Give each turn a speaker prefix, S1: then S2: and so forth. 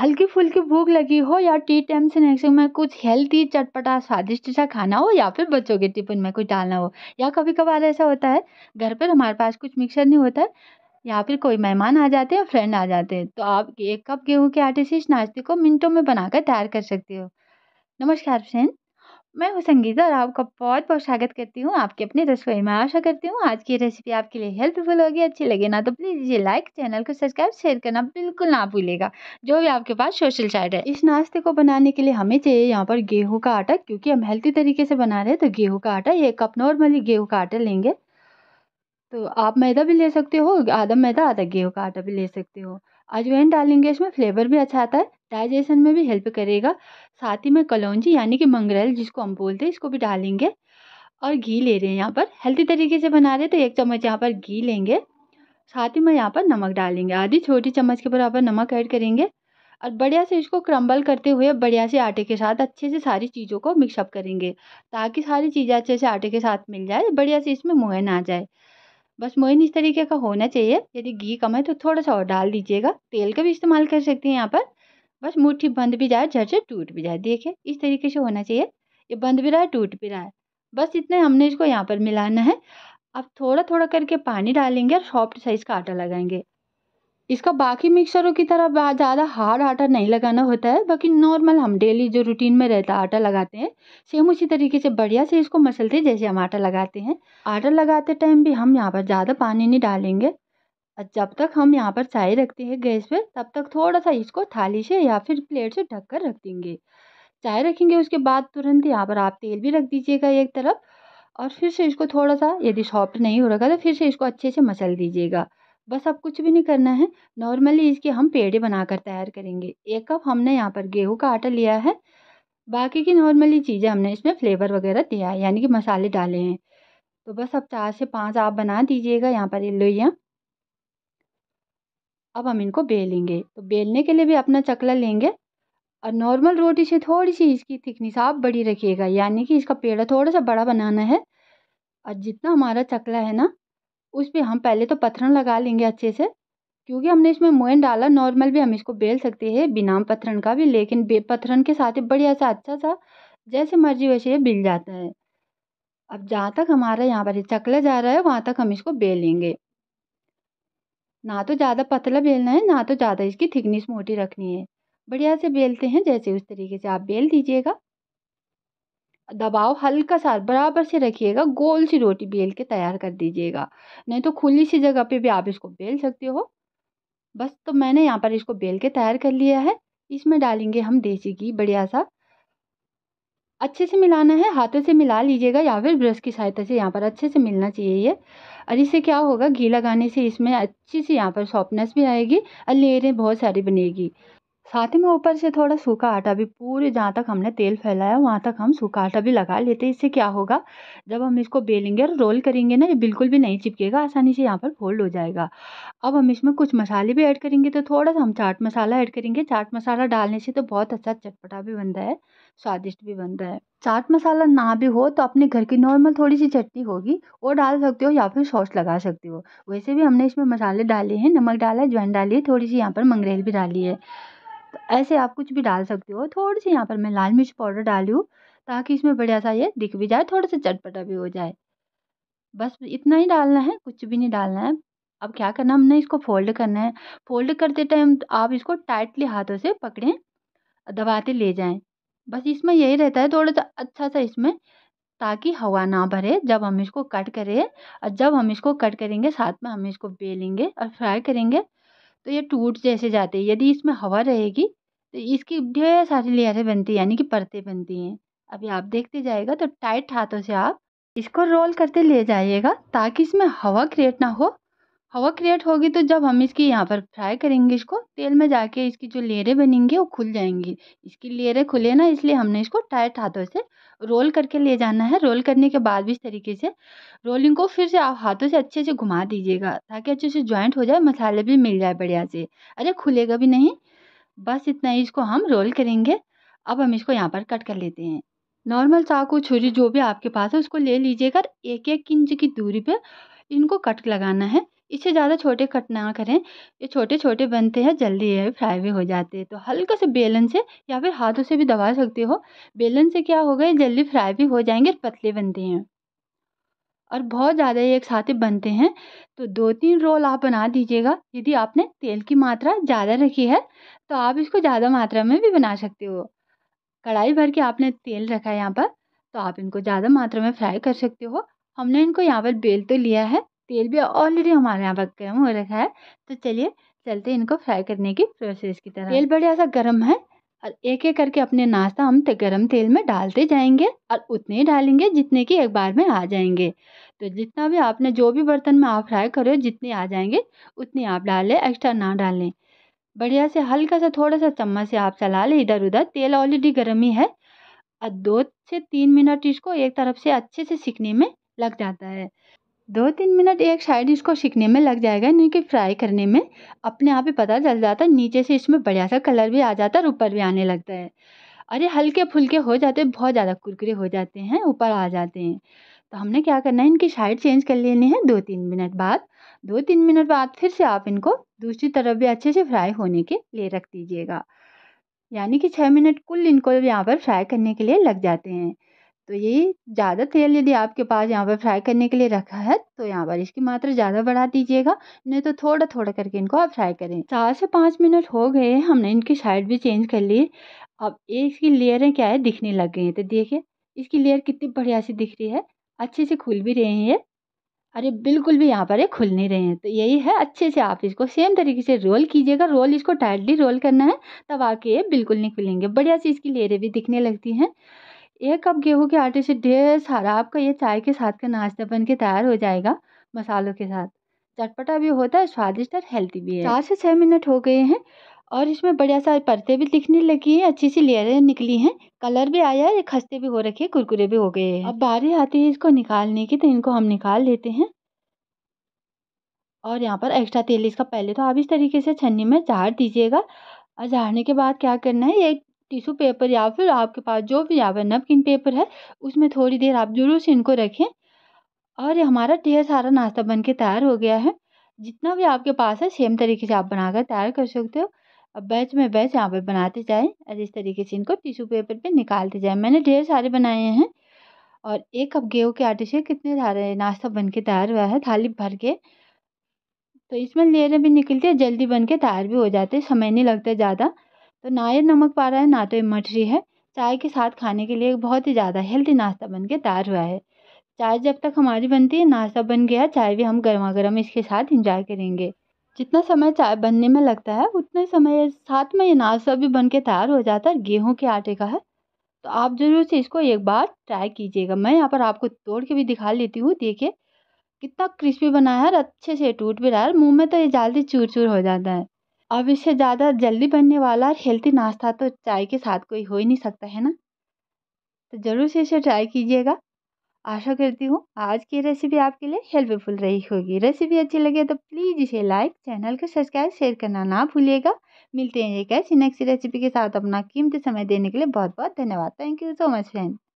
S1: हल्की फुल्की भूख लगी हो या टी टाइम स्नैक्स में कुछ हेल्थी चटपटा स्वादिष्ट सा खाना हो या फिर बच्चों के टिफ़िन में कुछ डालना हो या कभी कभार ऐसा होता है घर पर हमारे पास कुछ मिक्सर नहीं होता है या फिर कोई मेहमान आ जाते हैं फ्रेंड आ जाते हैं तो आप एक कप गेहूँ के आटे से इस नाश्ते को मिनटों में बनाकर तैयार कर सकते हो नमस्कार फ्रेंड मैं हूँ संगीता और आपका बहुत बहुत स्वागत करती हूँ आपके अपने रसोई में आशा करती हूँ आज की रेसिपी आपके लिए हेल्पफुल होगी अच्छी लगे ना तो प्लीज़ इसे लाइक चैनल को सब्सक्राइब शेयर करना बिल्कुल ना भूलेगा जो भी आपके पास सोशल साइट है इस नाश्ते को बनाने के लिए हमें चाहिए यहाँ पर गेहूँ का आटा क्योंकि हम हेल्थी तरीके से बना रहे हैं तो गेहूँ का आटा एक कप नॉर्मली गेहूँ का आटा लेंगे तो आप मैदा भी ले सकते हो आधा मैदा आधा गेहूँ का आटा भी ले सकते हो अजवाइन डालेंगे इसमें फ्लेवर भी अच्छा आता है डाइजेशन में भी हेल्प करेगा साथ ही में कलौंजी यानी कि मंगरेल जिसको हम बोलते हैं इसको भी डालेंगे और घी ले रहे हैं यहाँ पर हेल्थी तरीके से बना रहे तो एक चम्मच यहाँ पर घी लेंगे साथ ही में यहाँ पर नमक डालेंगे आधी छोटी चम्मच के बराबर नमक ऐड करेंगे और बढ़िया से इसको क्रम्बल करते हुए बढ़िया से आटे के साथ अच्छे से सारी चीज़ों को मिक्सअप करेंगे ताकि सारी चीज़ें अच्छे से आटे के साथ मिल जाए बढ़िया से इसमें मोहन आ जाए बस मोइन इस तरीके का होना चाहिए यदि घी कम है तो थोड़ा सा और डाल दीजिएगा तेल का भी इस्तेमाल कर सकते हैं यहाँ पर बस मुट्ठी बंद भी जाए झट से टूट भी जाए देखिए इस तरीके से होना चाहिए ये बंद भी रहा है टूट भी रहा है बस इतना हमने इसको यहाँ पर मिलाना है अब थोड़ा थोड़ा करके पानी डालेंगे और सॉफ्ट साइज़ का आटा लगाएंगे इसका बाकी मिक्सरों की तरह ज़्यादा हार्ड आटा नहीं लगाना होता है बाकी नॉर्मल हम डेली जो रूटीन में रहता आटा लगाते हैं सेम उसी तरीके से बढ़िया से इसको मसलते जैसे हम आटा लगाते हैं आटा लगाते टाइम भी हम यहाँ पर ज़्यादा पानी नहीं डालेंगे और जब तक हम यहाँ पर चाय रखते हैं गैस पर तब तक थोड़ा सा इसको थाली से या फिर प्लेट से ढक कर रख देंगे चाय रखेंगे उसके बाद तुरंत यहाँ पर आप तेल भी रख दीजिएगा एक तरफ और फिर से इसको थोड़ा सा यदि सॉफ्ट नहीं हो रखा तो फिर से इसको अच्छे से मसल दीजिएगा बस अब कुछ भी नहीं करना है नॉर्मली इसके हम पेड़े बनाकर तैयार करेंगे एक कप हमने यहाँ पर गेहूं का आटा लिया है बाकी की नॉर्मली चीज़ें हमने इसमें फ्लेवर वगैरह दिया है यानी कि मसाले डाले हैं तो बस अब चार से पाँच आप बना दीजिएगा यहाँ पर ये लोहिया अब हम इनको बेलेंगे तो बेलने के लिए भी अपना चकला लेंगे और नॉर्मल रोटी से थोड़ी सी इसकी थिकनेस आप बड़ी रखिएगा यानी कि इसका पेड़ा थोड़ा सा बड़ा बनाना है और जितना हमारा चकला है ना उस पर हम पहले तो पथरन लगा लेंगे अच्छे से क्योंकि हमने इसमें मोयन डाला नॉर्मल भी हम इसको बेल सकते हैं बिना पथरन का भी लेकिन पथरन के साथ ही बढ़िया सा अच्छा सा जैसे मर्जी वैसे ये बिल जाता है अब जहाँ तक हमारा यहाँ पर चकला जा रहा है वहाँ तक हम इसको बेलेंगे ना तो ज़्यादा पतला बेलना है ना तो ज़्यादा इसकी थिकनेस मोटी रखनी है बढ़िया से बेलते हैं जैसे उस तरीके से आप बेल दीजिएगा दबाव हल्का सा बराबर से रखिएगा गोल सी रोटी बेल के तैयार कर दीजिएगा नहीं तो खुली सी जगह पे भी आप इसको बेल सकते हो बस तो मैंने यहाँ पर इसको बेल के तैयार कर लिया है इसमें डालेंगे हम देसी घी बढ़िया सा अच्छे से मिलाना है हाथों से मिला लीजिएगा या फिर ब्रश की सहायता से यहाँ पर अच्छे से मिलना चाहिए ये और इससे क्या होगा घी लगाने से इसमें अच्छी सी यहाँ पर सॉफ्टनेस भी आएगी और लेयरें बहुत सारी बनेगी साथ ही में ऊपर से थोड़ा सूखा आटा भी पूरे जहाँ तक हमने तेल फैलाया वहाँ तक हम सूखा आटा भी लगा लेते हैं इससे क्या होगा जब हम इसको बेलेंगे और रोल करेंगे ना ये बिल्कुल भी नहीं चिपकेगा आसानी से यहाँ पर फोल्ड हो जाएगा अब हम इसमें कुछ मसाले भी ऐड करेंगे तो थोड़ा सा हम चाट मसाला ऐड करेंगे चाट मसाला डालने से तो बहुत अच्छा चटपटा भी बनता है स्वादिष्ट भी बनता है चाट मसाला ना भी हो तो अपने घर की नॉर्मल थोड़ी सी चटनी होगी वो डाल सकते हो या फिर सॉस लगा सकते हो वैसे भी हमने इसमें मसाले डाले हैं नमक डाला है ज्वाइन डाली है थोड़ी सी यहाँ पर मंगरेल भी डाली है तो ऐसे आप कुछ भी डाल सकते हो थोड़ी सी यहाँ पर मैं लाल मिर्च पाउडर डाली ताकि इसमें बढ़िया सा ये दिख भी जाए थोड़ा सा चटपटा भी हो जाए बस इतना ही डालना है कुछ भी नहीं डालना है अब क्या करना हमने इसको फोल्ड करना है फोल्ड करते टाइम आप इसको टाइटली हाथों से पकड़ें दबाते ले जाएं बस इसमें यही रहता है थोड़ा सा अच्छा सा इसमें ताकि हवा ना भरे जब हम इसको कट करें और जब हम इसको कट करेंगे साथ में हम इसको बेलेंगे और फ्राई करेंगे तो ये टूट जैसे जाते हैं यदि इसमें हवा रहेगी तो इसकी ढेर सारी लेयरें बनती हैं यानी कि परतें बनती हैं अभी आप देखते जाएगा तो टाइट हाथों से आप इसको रोल करते ले जाइएगा ताकि इसमें हवा क्रिएट ना हो हवा क्रिएट होगी तो जब हम इसकी यहाँ पर फ्राई करेंगे इसको तेल में जाके इसकी जो लेयरें बनेंगी वो खुल जाएंगी इसकी लेयरें खुले ना इसलिए हमने इसको टाइट हाथों से रोल करके ले जाना है रोल करने के बाद भी इस तरीके से रोलिंग को फिर से आप हाथों से अच्छे से घुमा दीजिएगा ताकि अच्छे से ज्वाइंट हो जाए मसाले भी मिल जाए बढ़िया से अरे खुलेगा भी नहीं बस इतना ही इसको हम रोल करेंगे अब हम इसको यहाँ पर कट कर लेते हैं नॉर्मल चाकू छुरी जो भी आपके पास है उसको ले लीजिएगा एक एक इंच की दूरी पर इनको कट लगाना है इसे ज़्यादा छोटे कट ना करें ये छोटे छोटे बनते हैं जल्दी ये फ्राई भी हो जाते हैं तो हल्का से बेलन से या फिर हाथों से भी दबा सकते हो बेलन से क्या होगा ये जल्दी फ्राई भी हो जाएंगे और पतले बनते हैं और बहुत ज़्यादा ये एक साथ ही बनते हैं तो दो तीन रोल आप बना दीजिएगा यदि आपने तेल की मात्रा ज़्यादा रखी है तो आप इसको ज़्यादा मात्रा में भी बना सकते हो कढ़ाई भर के आपने तेल रखा है यहाँ पर तो आप इनको ज़्यादा मात्रा में फ्राई कर सकते हो हमने इनको यहाँ पर बेल तो लिया है तेल भी ऑलरेडी हमारे यहाँ पर गर्म हो रखा है तो चलिए चलते इनको फ्राई करने की प्रोसेस की तरह तेल बढ़िया सा गर्म है और एक एक करके अपने नाश्ता हम गर्म तेल में डालते जाएंगे और उतने ही डालेंगे जितने की एक बार में आ जाएंगे तो जितना भी आपने जो भी बर्तन में आप फ्राई करो जितने आ जाएंगे उतने आप डालें एक्स्ट्रा ना डालें बढ़िया से हल्का सा थोड़ा सा चम्मच से आप चला लें इधर उधर तेल ऑलरेडी गर्म ही है और दो से तीन मिनट इसको एक तरफ से अच्छे से सीखने में लग जाता है दो तीन मिनट एक साइड इसको सीखने में लग जाएगा नहीं कि फ्राई करने में अपने आप ही पता चल जाता है नीचे से इसमें बढ़िया सा कलर भी आ जाता है और ऊपर भी आने लगता है अरे हल्के फुल्के हो जाते हैं बहुत ज़्यादा कुरकुरे हो जाते हैं ऊपर आ जाते हैं तो हमने क्या करना है इनकी साइड चेंज कर लेनी है दो तीन मिनट बाद दो तीन मिनट बाद फिर से आप इनको दूसरी तरफ भी अच्छे से फ्राई होने के लिए रख दीजिएगा यानी कि छः मिनट कुल इनको यहाँ पर फ्राई करने के लिए लग जाते हैं तो ये ज़्यादा तेल यदि आपके पास यहाँ पर फ्राई करने के लिए रखा है तो यहाँ पर इसकी मात्रा ज़्यादा बढ़ा दीजिएगा नहीं तो थोड़ा थोड़ा करके इनको आप फ्राई करें चार से पाँच मिनट हो गए हमने इनकी साइड भी चेंज कर ली अब ये इसकी लेयरें क्या है दिखने लग गई हैं तो देखिए इसकी लेयर कितनी बढ़िया सी दिख रही है अच्छे से खुल भी रहे हैं ये अरे बिल्कुल भी यहाँ पर ये खुल नहीं रहे हैं तो यही है अच्छे से आप इसको सेम तरीके से रोल कीजिएगा रोल इसको टाइटली रोल करना है तब आके ये बिल्कुल नहीं खुलेंगे बढ़िया सी इसकी लेयरें भी दिखने लगती हैं एक कप गेहूं के आटे से ढेर सारा आपका ये चाय के साथ का नाश्ता बन के तैयार हो जाएगा मसालों के साथ चटपटा भी होता है स्वादिष्ट और हेल्थी भी है चार से छः मिनट हो गए हैं और इसमें बढ़िया सा परतें भी दिखने लगी है अच्छी सी लेयरें निकली हैं कलर भी आया है खस्ते भी हो रखे कुरकुरे भी हो गए हैं अब बारी आती है इसको निकालने की तो इनको हम निकाल लेते हैं और यहाँ पर एक्स्ट्रा तेल इसका पहले तो आप इस तरीके से छन्नी में झाड़ दीजिएगा और झाड़ने के बाद क्या करना है एक टिशू पेपर या फिर आपके पास जो भी आवे नैपकिन पेपर है उसमें थोड़ी देर आप ज़रूर से इनको रखें और हमारा ढेर सारा नाश्ता बन के तैयार हो गया है जितना भी आपके पास है सेम तरीके से आप बना कर तैयार कर सकते हो अब बैच में बैच यहाँ पर बनाते जाएं और इस तरीके से इनको टिशू पेपर पे निकालते जाएं मैंने ढेर सारे बनाए हैं और एक कप गेहूँ के आटे से कितने सारे नाश्ता बन के तैयार हुआ है थाली भर के तो इसमें लेयरें भी निकलती है जल्दी बन के तैयार भी हो जाते समय नहीं लगता ज़्यादा तो ना ये नमक पा रहा है ना तो ये मठ रही है चाय के साथ खाने के लिए बहुत ही ज़्यादा हेल्दी नाश्ता बन के तैयार हुआ है चाय जब तक हमारी बनती है नाश्ता बन गया चाय भी हम गर्मा गर्म इसके साथ इंजॉय करेंगे जितना समय चाय बनने में लगता है उतने समय साथ में ये नाश्ता भी बन के तैयार हो जाता है गेहूँ के आटे का है तो आप ज़रूर से इसको एक बार ट्राई कीजिएगा मैं यहाँ पर आपको तोड़ के भी दिखा लेती हूँ देखिए कितना क्रिस्पी बना है और अच्छे से टूट भी रहा है मुँह में तो ये जल्दी चूर चूर हो जाता है अब इससे ज़्यादा जल्दी बनने वाला और हेल्थी नाश्ता तो चाय के साथ कोई हो ही नहीं सकता है ना तो ज़रूर से इसे ट्राई कीजिएगा आशा करती हूँ आज की रेसिपी आपके लिए हेल्पफुल रही होगी रेसिपी अच्छी लगे तो प्लीज़ इसे लाइक चैनल को सब्सक्राइब शेयर करना ना भूलिएगा मिलते हैं एक ऐसी नेक्स्ट रेसिपी के साथ अपना कीमती समय देने के लिए बहुत बहुत धन्यवाद thank you so much friend